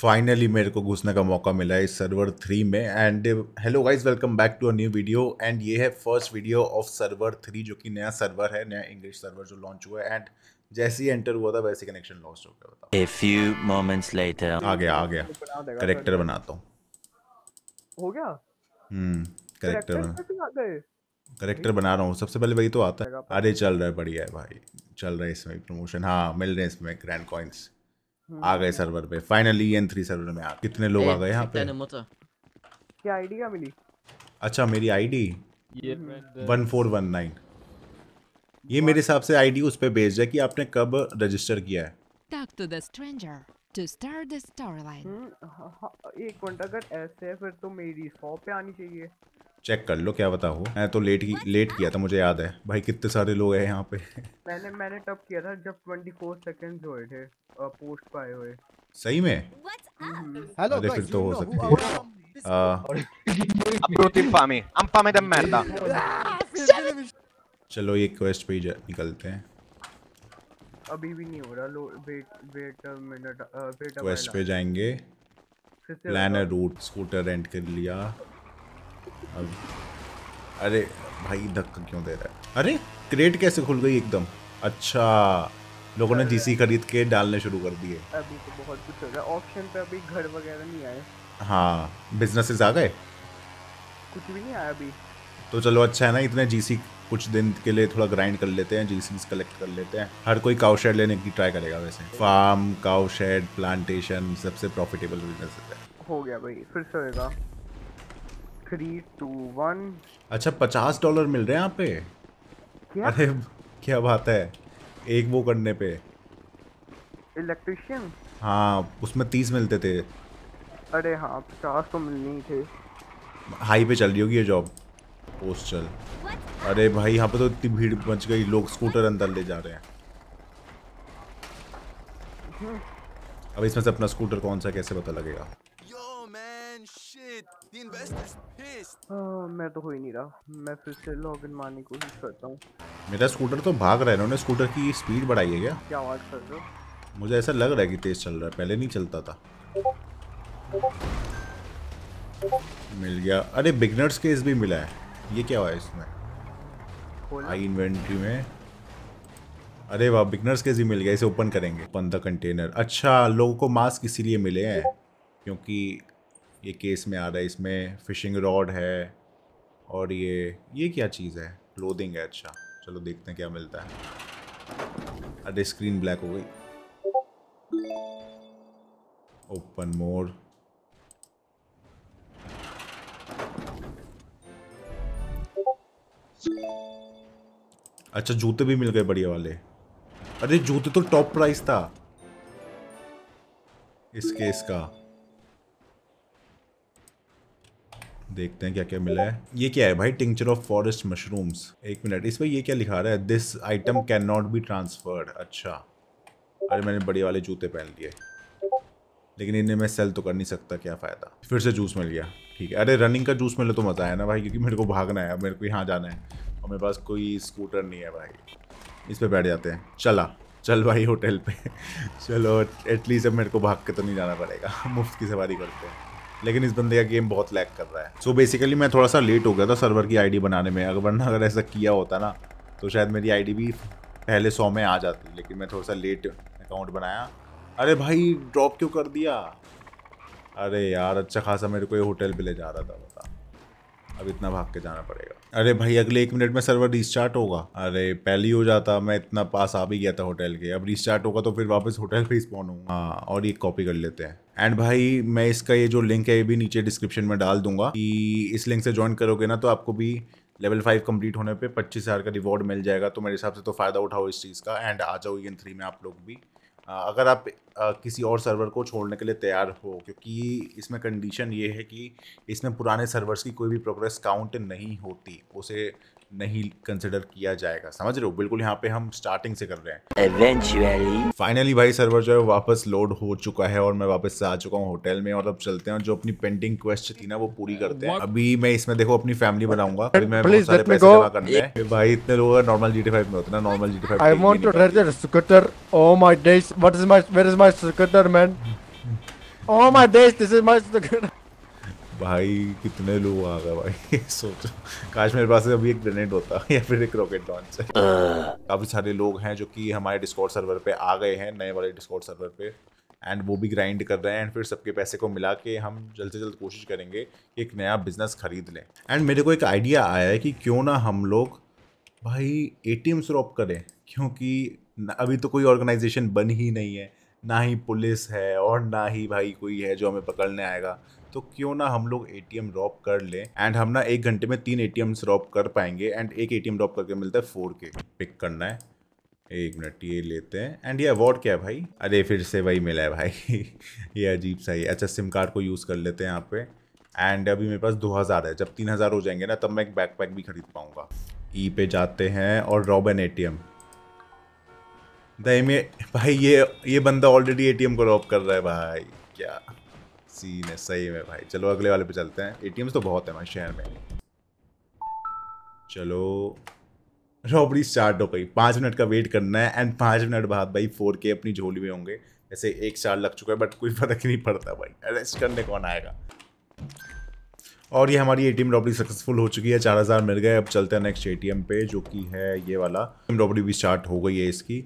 Finally मेरे को घुसने का मौका मिला है इस सर्वर थ्री में and hello guys welcome back to a new video and ये है first video of server three जो कि नया सर्वर है नया इंग्लिश सर्वर जो लॉन्च हुआ है एंड जैसे ही एंटर हुआ था वैसे कनेक्शन लॉस्ट हो गया बताओ ए फ्यू मोमेंट्स लेटर आ गया आ गया करैक्टर बनाता हूं हो गया हम्म करैक्टर बना करेक्टर बना रहा हूँ सबसे पहले वही तो आता है अरे चल रहा है बढ़िया है भाई चल रहा है इसमें प्रमोशन हाँ मिल रहे हैं इसमें ग्रैंड कॉइन्स हाँ। आ गए सर्वर पे फाइनली एन थ्री सर्वर में आ कितने लोग आ गए यहाँ पे क्या आईडी क्या मिली अच्छा मेरी ID one four one nine ये मेरे हिसाब से आईडी उस पर भेज है कि आपने कब रजिस्टर किया है talk to the stranger to start the storyline. हम्म, एक मिनट अगर ऐसे है फिर तो मेरी शॉप पे आनी चाहिए चेक कर लो क्या बताओ मैं तो लेट की, लेट किया था मुझे याद है भाई कितने सारे लोग हैं यहाँ पे मैंने मैंने टप किया था जब 24 सेकंड्स हुए थे पोस्ट पाए हुए सही में हेलो हम्म। अरे फिर तो हो सकती है तो ah, चलो ये क्वेस्ट पे ही निकलते हैं अभी भी नहीं हो रहा लो wait wait minute wait quest पे जाएंगे प्लानर रूट स्कूटर रेंट कर लिया अब अरे भाई धक्का क्यों दे रहा है अरे क्रेट कैसे खुल गई एकदम अच्छा लोगों ने जीसी खरीद के डालने शुरू कर दिए अभी तो बहुत कुछ हो रहा है ऑप्शन पे अभी घर वगैरह नहीं आए हाँ बिजनेसेस आ गए कुछ भी नहीं आया अभी तो चलो अच्छा है ना इतने जीसी कुछ दिन के लिए थोड़ा ग्राइंड कर लेते हैं जीसी कलेक्ट कर लेते हैं हर कोई काउ शेड लेने की ट्राई करेगा वैसे फार्म काउ शेड प्लांटेशन सबसे प्रॉफिटेबल बिजनेस है हो गया भाई फिर से होगा थ्री टू वन अच्छा पचास डॉलर मिल रहे हैं यहाँ पे क्या? अरे क्या बात है एक वो करने पे इलेक्ट्रिशियन हाँ उसमें तीस मिलते थे अरे हाँ पचास तो मिलने ही थे हाई पे चल रही होगी ये जॉब पोस्टल अरे भाई यहाँ पे तो इतनी भीड़ बच गई लोग स्कूटर अंदर ले जा रहे हैं हम्म। अब इसमें से अपना स्कूटर कौन सा कैसे पता लगेगा The investor's pissed. Uh, मैं तो हो ही नहीं रहा मैं फिर से लॉग इन मारने की कोशिश करता हूँ मेरा स्कूटर तो भाग रहा है उन्होंने स्कूटर की स्पीड बढ़ाई है क्या क्या आवाज कर रहे हो मुझे ऐसा लग रहा है कि तेज चल रहा है पहले नहीं चलता था मिल गया अरे बिगनर्स केस भी मिला है ये क्या हुआ इसमें आई इन्वेंट्री में अरे वाह बिगनर्स केस भी मिल गया इसे ओपन करेंगे ओपन द कंटेनर अच्छा लोगों को मास्क इसीलिए मिले हैं क्योंकि ये केस में आ रहा है इसमें फिशिंग रॉड है और ये ये क्या चीज़ है क्लोदिंग है अच्छा चलो देखते हैं क्या मिलता है अरे स्क्रीन ब्लैक हो गई ओपन मोर अच्छा जूते भी मिल गए बढ़िया वाले अरे जूते तो टॉप प्राइस था इस केस का देखते हैं क्या क्या मिला है ये क्या है भाई टिंचर ऑफ फॉरेस्ट मशरूम्स एक मिनट इस पर ये क्या लिखा रहा है this item can not be transferred अच्छा अरे मैंने बड़े वाले जूते पहन लिए लेकिन इन्हें मैं सेल तो कर नहीं सकता क्या फ़ायदा फिर से जूस मिल गया ठीक है अरे रनिंग का जूस मिले तो मज़ा आया ना भाई क्योंकि मेरे को भागना है मेरे को यहाँ जाना है और मेरे पास कोई स्कूटर नहीं है भाई इस पर बैठ जाते हैं चला चल भाई होटल पे चलो एटलीस्ट अब मेरे को भाग के तो नहीं जाना पड़ेगा मुफ्त की सवारी करते हैं लेकिन इस बंदे का गेम बहुत लैग कर रहा है सो so बेसिकली मैं थोड़ा सा लेट हो गया था सर्वर की आईडी बनाने में अगर वरना अगर ऐसा किया होता ना तो शायद मेरी आईडी भी पहले सौ में आ जाती लेकिन मैं थोड़ा सा लेट अकाउंट बनाया अरे भाई ड्रॉप क्यों कर दिया अरे यार अच्छा खासा मेरे को ये होटल पर ले जा रहा था अब इतना भाग के जाना पड़ेगा अरे भाई अगले एक मिनट में सर्वर रिस्टार्ट होगा अरे पहले ही हो जाता मैं इतना पास आ भी गया था होटल के अब रिस्टार्ट होगा तो फिर वापस होटल पे स्पॉन होगा हाँ और ये कॉपी कर लेते हैं एंड भाई मैं इसका ये जो लिंक है ये भी नीचे डिस्क्रिप्शन में डाल दूंगा कि इस लिंक से ज्वाइन करोगे ना तो आपको भी लेवल फाइव कंप्लीट होने पर पच्चीस हज़ार का रिवॉर्ड मिल जाएगा तो मेरे हिसाब से तो फ़ायदा उठाओ इस चीज़ का एंड आ जाओ इन थ्री में आप लोग भी अगर आप किसी और सर्वर को छोड़ने के लिए तैयार हो क्योंकि इसमें कंडीशन ये है कि इसमें पुराने सर्वर्स की कोई भी प्रोग्रेस काउंट नहीं होती उसे नहीं कंसिडर किया जाएगा समझ रहे हो बिल्कुल यहाँ पे हम स्टार्टिंग से कर रहे हैं एवेंचुअली फाइनली भाई सर्वर जो है वापस लोड हो चुका है और मैं वापस से आ चुका हूँ होटल में और अब चलते हैं जो अपनी पेंडिंग क्वेस्ट थी ना वो पूरी करते हैं अभी मैं इसमें देखो अपनी फैमिली बनाऊंगा अभी मैं बहुत सारे पैसे जमा करने हैं भाई इतने लोग नॉर्मल में होते ना normal five I to scooter oh days is is scooter man oh days this is scooter भाई कितने लोग आ गए भाई सोचो काश मेरे पास अभी एक ग्रेनेड होता या फिर एक रॉकेट लॉन्च काफ़ी सारे लोग हैं जो कि हमारे डिस्कॉर्ड सर्वर पे आ गए हैं नए वाले डिस्कॉर्ड सर्वर पे एंड वो भी ग्राइंड कर रहे हैं एंड फिर सबके पैसे को मिला के हम जल्द से जल्द कोशिश करेंगे कि एक नया बिजनेस खरीद लें एंड मेरे को एक आइडिया आया है कि क्यों ना हम लोग भाई ए टी एम स्वॉप करें क्योंकि अभी तो कोई ऑर्गेनाइजेशन बन ही नहीं है ना ही पुलिस है और ना ही भाई कोई है जो हमें पकड़ने आएगा तो क्यों ना हम लोग एटीएम ड्रॉप कर लें एंड हम ना एक घंटे में तीन एटीएम ड्रॉप कर पाएंगे एंड एक एटीएम ड्रॉप करके मिलता है फोर के पिक करना है एक मिनट ये लेते हैं एंड ये अवार्ड क्या है भाई अरे फिर से वही मिला है भाई ये अजीब सा ही अच्छा सिम कार्ड को यूज़ कर लेते हैं यहाँ पे एंड अभी मेरे पास दो हज़ार है जब तीन हज़ार हो जाएंगे ना तब मैं एक बैकपैक भी खरीद पाऊँगा ई e पे जाते हैं और रॉबन एटीएम दही में भाई ये ये बंदा ऑलरेडी ए को रॉब कर रहा है भाई क्या सीन है सही में भाई चलो अगले वाले पे चलते हैं ए तो बहुत है भाई शहर में चलो रॉबरी स्टार्ट हो गई पाँच मिनट का वेट करना है एंड पाँच मिनट बाद भाई फोर के अपनी झोली में होंगे ऐसे एक साल लग चुका है बट कोई फर्क नहीं पड़ता भाई अरेस्ट करने कौन आएगा और ये हमारी ए टी सक्सेसफुल हो चुकी है चार हज़ार मिल गए अब चलते हैं नेक्स्ट ए पे जो कि है ये वाला रॉबडी भी स्टार्ट हो गई है इसकी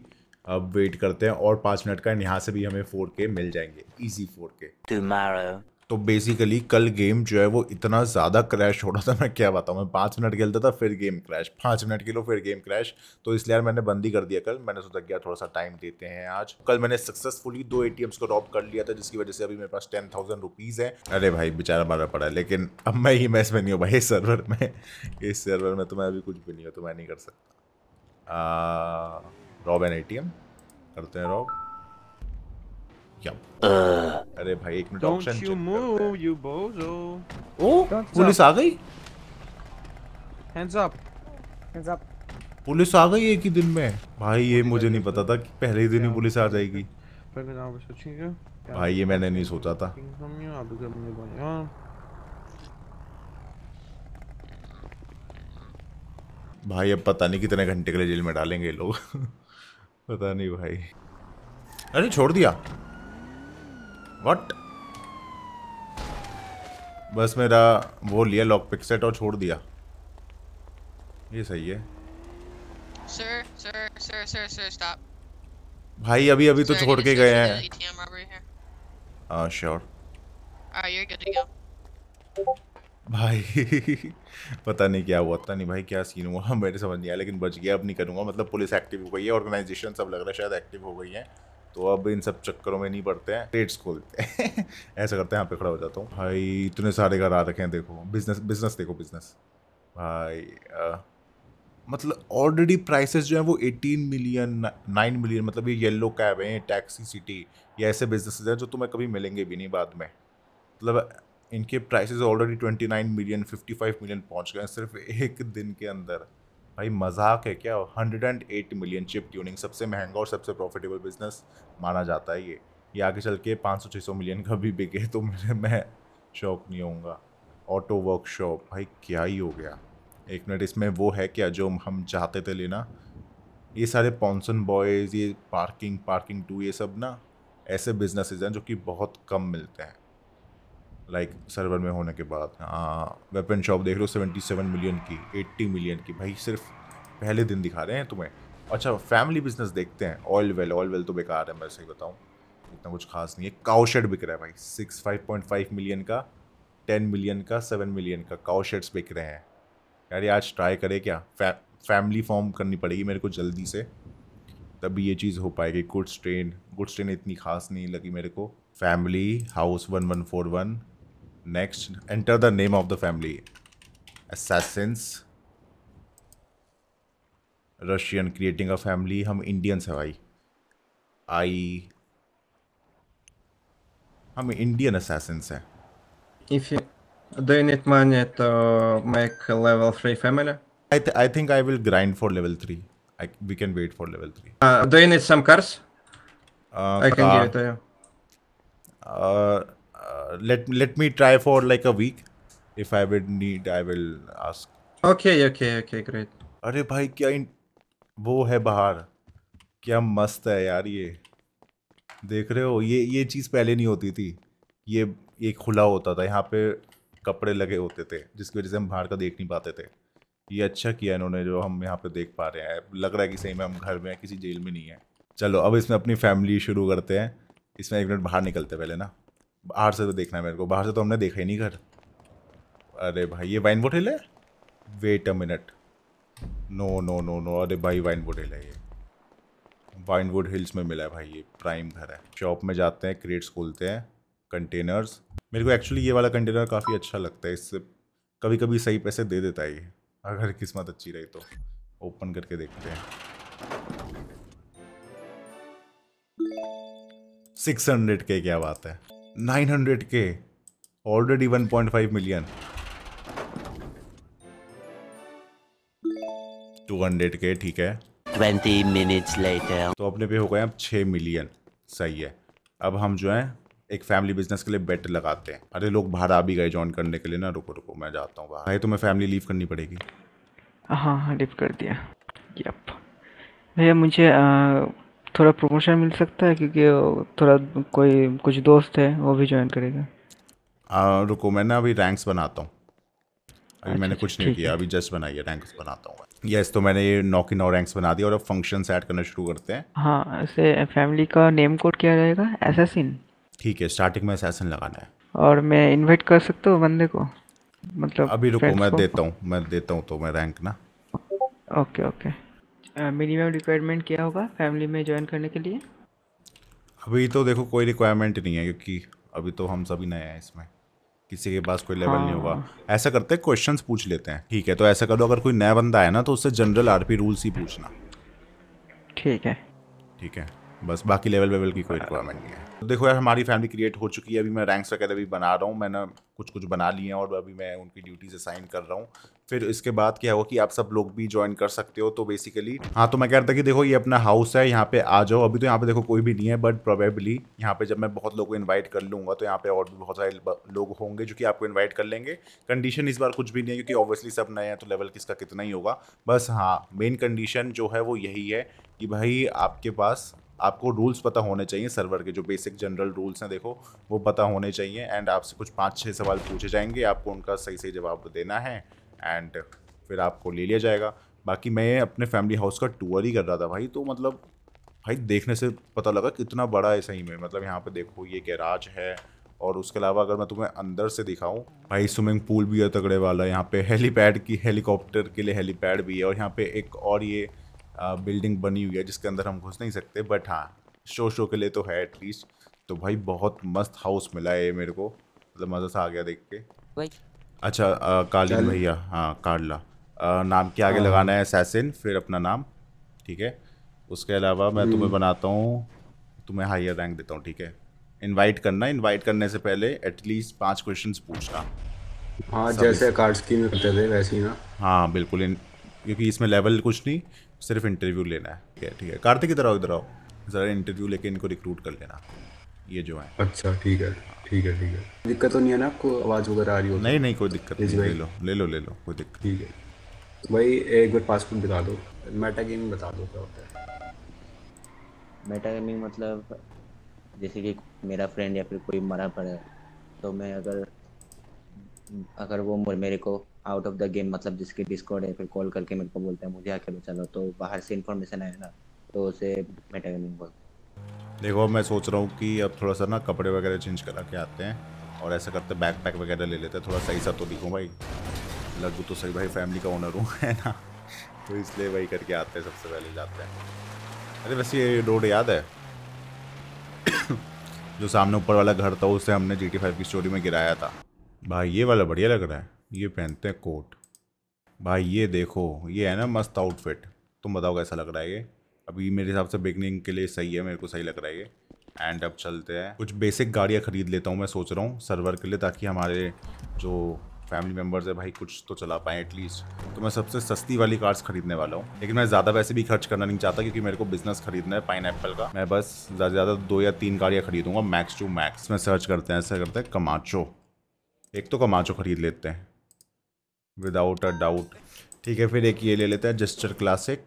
अब वेट करते हैं और पाँच मिनट का यहाँ से भी हमें फोर के मिल जाएंगे ईजी फोर के तो बेसिकली कल गेम जो है वो इतना ज़्यादा क्रैश हो रहा था मैं क्या बताऊँ मैं पाँच मिनट खेलता था फिर गेम क्रैश पाँच मिनट खेलो फिर गेम क्रैश तो इसलिए यार मैंने बंदी कर दिया कल मैंने सोचा क्या थोड़ा सा टाइम देते हैं आज कल मैंने सक्सेसफुली दो ए को ड्रॉप कर लिया था जिसकी वजह से अभी मेरे पास टेन थाउजेंड रुपीज़ है अरे भाई बेचारा मारा पड़ा है लेकिन अब मैं ही e मैच में नहीं हूँ भाई इस सर्वर में इस सर्वर में तो मैं अभी कुछ भी नहीं हूँ तो मैं नहीं कर सकता आ... रॉब एन एटीएम करते हैं रॉब uh, अरे भाई एक मिनट ऑप्शन यू मूव यू बोजो ओ पुलिस आ गई hands up hands up police आ गई एक ही दिन में भाई ये मुझे नहीं पता था कि पहले ही दिन ही पुलिस आ जाएगी भाई ये मैंने नहीं सोचा था हाँ। भाई अब पता नहीं कितने घंटे के लिए जेल में डालेंगे लोग पता नहीं भाई अरे छोड़ दिया वट बस मेरा वो लिया लॉक पिक सेट और छोड़ दिया ये सही है sir, sir, sir, sir, sir, stop. भाई अभी अभी तो छोड़ के गए हैं sure ah, Alright, you're good to go. भाई पता नहीं क्या हुआ पता नहीं भाई क्या सीन हुआ मेरे समझ नहीं आया लेकिन बच गया अब नहीं करूँगा मतलब पुलिस एक्टिव हो गई है ऑर्गेनाइजेशन सब लग रहा है शायद एक्टिव हो गई है तो अब इन सब चक्करों में नहीं पड़ते हैं रेट्स खोलते हैं ऐसा करते हैं यहाँ पे खड़ा हो जाता हूँ भाई इतने सारे घर आ रखे हैं देखो बिजनेस बिजनेस देखो बिजनेस भाई आ, मतलब ऑलरेडी प्राइसेस जो है वो 18 मिलियन 9 मिलियन मतलब ये येलो कैब हैं टैक्सी सिटी ये ऐसे बिजनेसेस हैं जो तुम्हें कभी मिलेंगे भी नहीं बाद में मतलब इनके prices already twenty nine million fifty five million पहुंच गए सिर्फ एक दिन के अंदर भाई मजाक है क्या hundred and eight million chip tuning सबसे महंगा और सबसे प्रॉफिटेबल बिजनेस माना जाता है ये ये आगे चल के पाँच सौ छः सौ मिलियन का भी बिके तो मेरे मैं शौक नहीं होऊंगा ऑटो वर्कशॉप भाई क्या ही हो गया एक मिनट इसमें वो है क्या जो हम चाहते थे लेना ये सारे पॉन्सन बॉयज़ ये पार्किंग पार्किंग टू ये सब ना ऐसे बिजनेसेस हैं जो कि बहुत कम मिलते हैं लाइक like, सर्वर में होने के बाद वेपन हाँ, शॉप देख लो सेवेंटी सेवन मिलियन की एट्टी मिलियन की भाई सिर्फ पहले दिन दिखा रहे हैं तुम्हें अच्छा फैमिली बिजनेस देखते हैं ऑयल वेल ऑयल वेल तो बेकार है मैं सही बताऊँ इतना कुछ खास नहीं है काउशेड बिक रहा है भाई six five point five million का टेन मिलियन का सेवन मिलियन का काउशेड्स बिक रहे हैं यार आज ट्राई करे क्या फै, फैमिली फॉर्म करनी पड़ेगी मेरे को जल्दी से तभी ये चीज़ हो पाएगी गुड्स ट्रेन गुड्स ट्रेन इतनी खास नहीं लगी मेरे को family house one one four one Next, enter the name of the family. Assassins. Russian creating a family. हम Indians हैं I. हम Indian assassins हैं. If you, do you need money to make level three family? I th I think I will grind for level three. I, we can wait for level three. Uh, do you need some cars? Uh, I can give it to you. Uh, let let me try for like a week. If I would need, I will ask. Okay, okay, okay, great. अरे भाई क्या इन... वो है बाहर क्या मस्त है यार ये देख रहे हो ये ये चीज़ पहले नहीं होती थी ये ये खुला होता था यहाँ पे कपड़े लगे होते थे जिसकी वजह से हम बाहर का देख नहीं पाते थे ये अच्छा किया इन्होंने जो हम यहाँ पे देख पा रहे हैं लग रहा है कि सही में हम घर में हैं किसी जेल में नहीं है चलो अब इसमें अपनी फैमिली शुरू करते हैं इसमें एक मिनट बाहर निकलते पहले ना बाहर से तो देखना है मेरे को बाहर से तो हमने देखा ही नहीं घर अरे भाई ये वाइन बोटेल है wait a minute no no no no अरे भाई वाइन बोट है ये वाइन वुड हिल्स में मिला है भाई ये प्राइम घर है शॉप में जाते हैं क्रेट्स खोलते हैं कंटेनर्स मेरे को एक्चुअली ये वाला कंटेनर काफ़ी अच्छा लगता है इससे कभी कभी सही पैसे दे देता है ये अगर किस्मत अच्छी रही तो ओपन करके देखते हैं सिक्स हंड्रेड के क्या बात है 900k already 1.5 million के ठीक है 20 minutes later तो अपने पे हो गए अब 6 मिलियन सही है अब हम जो है एक फैमिली बिजनेस के लिए बेट लगाते हैं अरे लोग बाहर आ भी गए ज्वाइन करने के लिए ना रुको रुको मैं जाता हूँ बाहर भाई तुम्हें फैमिली लीव करनी पड़ेगी हाँ हाँ लीव कर दिया यप भैया मुझे आ, थोड़ा प्रमोशन मिल सकता है क्योंकि थोड़ा कोई कुछ दोस्त है वो भी ज्वाइन करेगा आ, रुको मैं ना अभी रैंक्स बनाता हूँ अभी मैंने अच्छा, कुछ अच्छा, नहीं किया अभी जस्ट बनाई है रैंक्स बनाता हूँ यस yes, तो मैंने ये नौ की नौ रैंक्स बना दिया और अब फंक्शंस ऐड करना शुरू करते हैं हाँ ऐसे फैमिली का नेम कोड क्या रहेगा एसेसिन ठीक है स्टार्टिंग में एसेसिन लगाना है और मैं इनवाइट कर सकता हूँ बंदे को मतलब अभी रुको मैं देता हूँ मैं देता हूँ तो मैं रैंक ना ओके ओके मिनिमम रिक्वायरमेंट क्या होगा फैमिली में ज्वाइन करने के लिए अभी तो देखो कोई रिक्वायरमेंट नहीं है क्योंकि अभी तो हम सभी नए हैं इसमें किसी के पास कोई लेवल हाँ। नहीं होगा हाँ। ऐसा करते हैं क्वेश्चंस पूछ लेते हैं ठीक है तो ऐसा करो अगर कोई नया बंदा है ना तो उससे जनरल आरपी रूल्स ही पूछना ठीक है ठीक है बस बाकी लेवल वेवल की कोई रिक्वायरमेंट नहीं है तो देखो यार हमारी फैमिली क्रिएट हो चुकी है अभी मैं रैंक्स वगैरह भी बना रहा हूँ मैंने कुछ कुछ बना लिए हैं और अभी मैं उनकी ड्यूटीज असाइन कर रहा हूँ फिर इसके बाद क्या होगा कि आप सब लोग भी ज्वाइन कर सकते हो तो बेसिकली हाँ तो मैं कह रहा था कि देखो ये अपना हाउस है यहाँ पे आ जाओ अभी तो यहाँ पे देखो कोई भी नहीं है बट प्रोबेबली यहाँ पे जब मैं बहुत लोगों को इन्वाइट कर लूँगा तो यहाँ पे और भी बहुत सारे लोग होंगे जो कि आपको इन्वाइट कर लेंगे कंडीशन इस बार कुछ भी नहीं है क्योंकि ऑब्वियसली सब नए हैं तो लेवल किसका कितना ही होगा बस हाँ मेन कंडीशन जो है वो यही है कि भाई आपके पास आपको रूल्स पता होने चाहिए सर्वर के जो बेसिक जनरल रूल्स हैं देखो वो पता होने चाहिए एंड आपसे कुछ पाँच छः सवाल पूछे जाएंगे आपको उनका सही सही जवाब देना है एंड फिर आपको ले लिया जाएगा बाकी मैं अपने फैमिली हाउस का टूर ही कर रहा था भाई तो मतलब भाई देखने से पता लगा कितना बड़ा है सही में मतलब यहाँ पे देखो ये गैराज है और उसके अलावा अगर मैं तुम्हें अंदर से दिखाऊं भाई स्विमिंग पूल भी है तगड़े वाला यहाँ पे हेलीपैड की हेलीकॉप्टर के लिए हेलीपैड भी है और यहाँ पे एक और ये बिल्डिंग बनी हुई है जिसके अंदर हम घुस नहीं सकते बट हाँ शो शो के लिए तो है एटलीस्ट तो भाई बहुत मस्त हाउस मिला है मेरे को मतलब मज़ा सा आ गया देख के अच्छा आ, कालीन भैया हाँ कार्ला नाम के आगे हाँ। लगाना है सैसिन फिर अपना नाम ठीक है उसके अलावा मैं तुम्हें हम्म। बनाता हूँ तुम्हें हाइयर रैंक देता हूँ ठीक है इनवाइट करना इनवाइट करने से पहले एटलीस्ट पांच क्वेश्चंस पूछना हाँ जैसे कार्ड्स की में करते थे वैसे ही ना हाँ बिल्कुल इन, क्योंकि इसमें लेवल कुछ नहीं सिर्फ इंटरव्यू लेना है ठीक है ठीक है कार्तिक इधर आओ इधर आओ ज़रा इंटरव्यू लेके इनको रिक्रूट कर लेना ये जो है अच्छा ठीक है ठीक है ठीक है दिक्कत तो नहीं है ना आपको आवाज़ वगैरह आ रही हो तो? नहीं नहीं कोई दिक्कत नहीं ले लो ले लो ले लो कोई दिक्कत ठीक है भाई एक बार पासपोर्ट दिखा दो मेटा गेमिंग बता दो क्या होता है मेटा गेमिंग मतलब जैसे कि मेरा फ्रेंड या फिर कोई मरा पड़ा तो मैं अगर अगर वो मेरे को आउट ऑफ द गेम मतलब जिसके डिस्कॉर्ड है फिर कॉल करके मेरे को बोलता है मुझे आके बचा तो बाहर से इन्फॉर्मेशन आया ना तो उसे मेटा गेमिंग बोल देखो मैं सोच रहा हूँ कि अब थोड़ा सा ना कपड़े वगैरह चेंज करा के आते हैं और ऐसा करते बैक पैक वगैरह ले लेते हैं थोड़ा सही सा तो दिखूँ भाई लगभग तो सही भाई फैमिली का ओनर हूँ है ना तो इसलिए वही करके आते हैं सबसे पहले जाते हैं अरे वैसे ये रोड याद है जो सामने ऊपर वाला घर था उससे हमने जी टी फाइव की स्टोरी में गिराया था भाई ये वाला बढ़िया लग रहा है ये पहनते हैं कोट भाई ये देखो ये है ना मस्त आउटफिट तुम बताओ कैसा लग रहा है ये अभी मेरे हिसाब से बिगनिंग के लिए सही है मेरे को सही लग रहा है ये एंड अब चलते हैं कुछ बेसिक गाड़ियाँ ख़रीद लेता हूँ मैं सोच रहा हूँ सर्वर के लिए ताकि हमारे जो फैमिली मेम्बर्स है भाई कुछ तो चला पाएँ एटलीस्ट तो मैं सबसे सस्ती वाली कार्स खरीदने वाला हूँ लेकिन मैं ज़्यादा पैसे भी खर्च करना नहीं चाहता क्योंकि मेरे को बिजनेस खरीदना है पाइन का मैं बस ज़्यादा से ज़्यादा दो या तीन गाड़ियाँ खरीदूँगा मैक्स टू मैक्स में सर्च करते हैं ऐसा करते हैं कमाचो एक तो कमाचो खरीद लेते हैं विदाउट अ डाउट ठीक है फिर एक ये ले लेते हैं जस्टर क्लासिक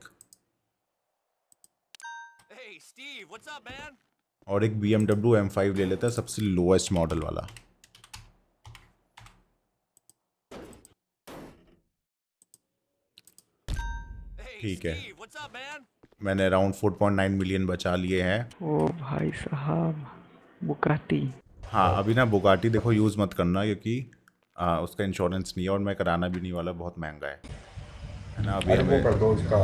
और एक बी एमडब्ल्यू एम फाइव ले लेते हैं सबसे लोएस्ट मॉडल वाला ठीक है मैंने अराउंड 4.9 मिलियन बचा लिए हैं ओ भाई साहब बुकाटी हाँ अभी ना बुकाटी देखो यूज़ मत करना क्योंकि आ, उसका इंश्योरेंस नहीं है और मैं कराना भी नहीं वाला बहुत महंगा है ना अभी हमें कर दो उसका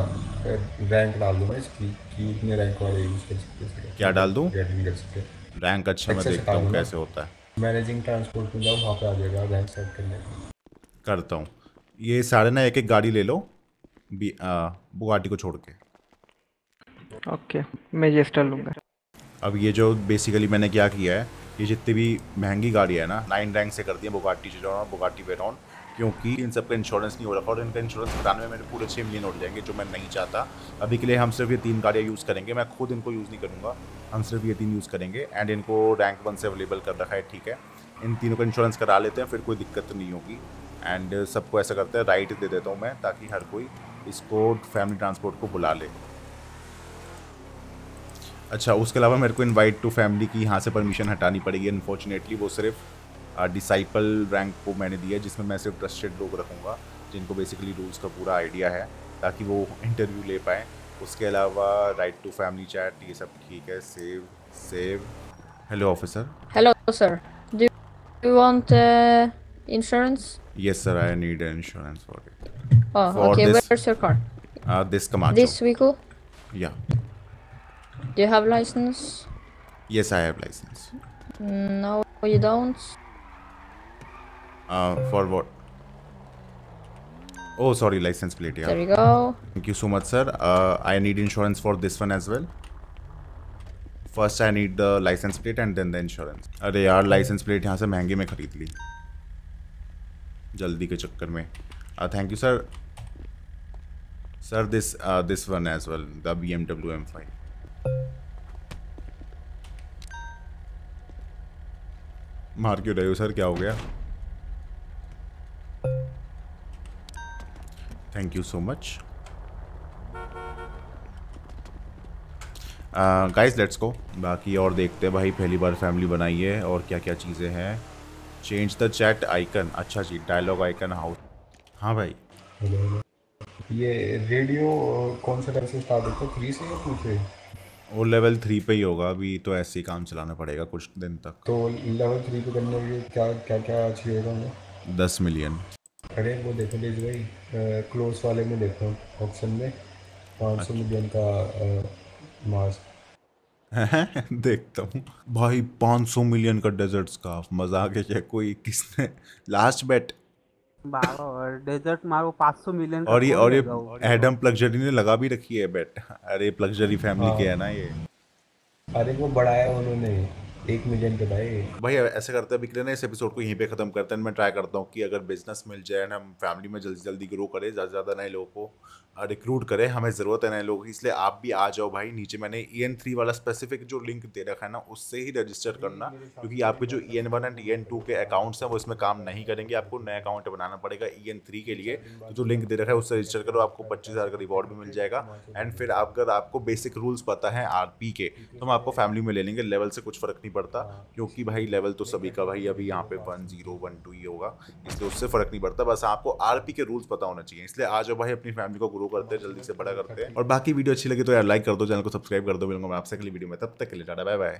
रैंक डाल दूँ इसकी कि इतने रैंक वाले यूज़ कर सकते क्या डाल दूँ रैंक अच्छा मैं देखता हूँ कैसे होता है मैनेजिंग ट्रांसपोर्ट में जाओ वहाँ पर आ जाएगा रैंक सेट करने करता हूँ ये सारे ना एक एक गाड़ी ले लो बी बुगाटी को छोड़ के ओके मैं ये स्टार लूँगा अब ये जो बेसिकली मैंने क्या किया है ये जितनी भी महंगी गाड़ी है ना नाइन रैंक से करती है बुगाटी चिजोन बुगाटी वेरॉन क्योंकि इन सब का इंश्योरेंस नहीं हो रहा और इनका इंश्योरेंस बताने में मेरे पूरे छः मिलियन उठ जाएंगे जो मैं नहीं चाहता अभी के लिए हम सिर्फ ये तीन गाड़ियाँ यूज़ करेंगे मैं खुद इनको यूज़ नहीं करूँगा हम सिर्फ ये तीन यूज़ करेंगे एंड इनको रैंक वन से अवेलेबल कर रखा है ठीक है इन तीनों का इंश्योरेंस करा लेते हैं फिर कोई दिक्कत नहीं होगी एंड सबको ऐसा करते हैं राइट दे देता हूँ मैं ताकि हर कोई इसको फैमिली ट्रांसपोर्ट को बुला ले अच्छा उसके अलावा मेरे को इनवाइट टू फैमिली की यहाँ से परमिशन हटानी पड़ेगी अनफॉर्चुनेटली वो सिर्फ डिसाइपल रैंक को मैंने दिया है जिसमें मैं सिर्फ ट्रस्टेड लोग रखूँगा जिनको बेसिकली रूल्स का पूरा आइडिया है ताकि वो इंटरव्यू ले पाएँ उसके अलावा राइट टू फैमिली चैट ये सब ठीक है save save hello officer hello sir do you want insurance yes sir I need insurance for it okay where is your car this command this vehicle या Do you have license? Yes, I have license. No, you don't. Uh, for what? Oh, sorry, license plate. There you go. Thank you so much, sir. Uh, I need insurance for this one as well. First, I need the license plate and then the insurance. Arey, yar, license plate yahan se mehengi mein khareed li. Jaldi ke chakkar mein. Uh, thank you, sir. Sir, this uh, this one as well, the BMW M5. मार क्यों रहे हो sir क्या हो गया thank you so much guys let's go बाकी और देखते हैं भाई पहली बार फैमिली बनाई है और क्या क्या चीज़ें हैं चेंज द चैट आइकन अच्छा जी डायलॉग आइकन हाउ हाँ भाई ये रेडियो कौन से टाइम से स्टार्ट होता है थ्री से या टू से वो लेवल थ्री पे ही होगा अभी तो ऐसे ही काम चलाना पड़ेगा कुछ दिन तक तो लेवल थ्री पे करने के क्या क्या क्या अच्छी होगा हमें दस मिलियन अरे वो देखो देख भाई क्लोज वाले में देखो ऑप्शन में पाँच सौ मिलियन अच्छा। का मास्क देखता हूँ भाई 500 मिलियन का डेजर्ट स्काफ मजाक है कोई किसने लास्ट बेट बारह और डेजर्ट मारो 500 मिलियन और ये और ये एडम प्लगजरी ने लगा भी रखी है बेट अरे प्लगजरी फैमिली हाँ। के है ना ये अरे वो बढ़ाया उन्होंने एक मिलियन के भाई भाई ऐसे करते हैं बिक्रे ना इस एपिसोड को यहीं पे खत्म करते हैं मैं ट्राई करता हूँ कि अगर बिजनेस मिल जाए एंड हम फैमिली में जल्दी जल्दी ग्रो करें ज़्यादा से ज़्यादा नए लोगों को रिक्रूट करें हमें ज़रूरत है नए लोगों की इसलिए आप भी आ जाओ भाई नीचे मैंने ई एन थ्री वाला स्पेसिफिक जो लिंक दे रखा है ना उससे ही रजिस्टर करना क्योंकि आपके जो E N one and E N two के अकाउंट्स हैं वो इसमें काम नहीं करेंगे आपको नया अकाउंट बनाना पड़ेगा ई एन थ्री के लिए तो जो लिंक दे रखा है उससे रजिस्टर करो आपको पच्चीस हज़ार का रिवॉर्ड भी मिल जाएगा एंड फिर अगर आपको बेसिक रूल्स पता है आर पी के तो हम आपको फैमिली में ले लेंगे लेवल से कुछ फ़र्क नहीं नहीं पड़ता हाँ। क्योंकि भाई लेवल तो सभी का भाई अभी यहाँ पे वन जीरो वन टू ही होगा इसलिए उससे फ़र्क नहीं पड़ता बस आपको आर के रूल्स पता होना चाहिए इसलिए आज भाई अपनी फैमिली को ग्रो करते हैं जल्दी से बड़ा करते हैं और बाकी वीडियो अच्छी लगी तो यार लाइक कर दो चैनल को सब्सक्राइब कर दो मिलूंगा मैं आपसे अगली वीडियो में तब तक के लिए टाटा बाय बाय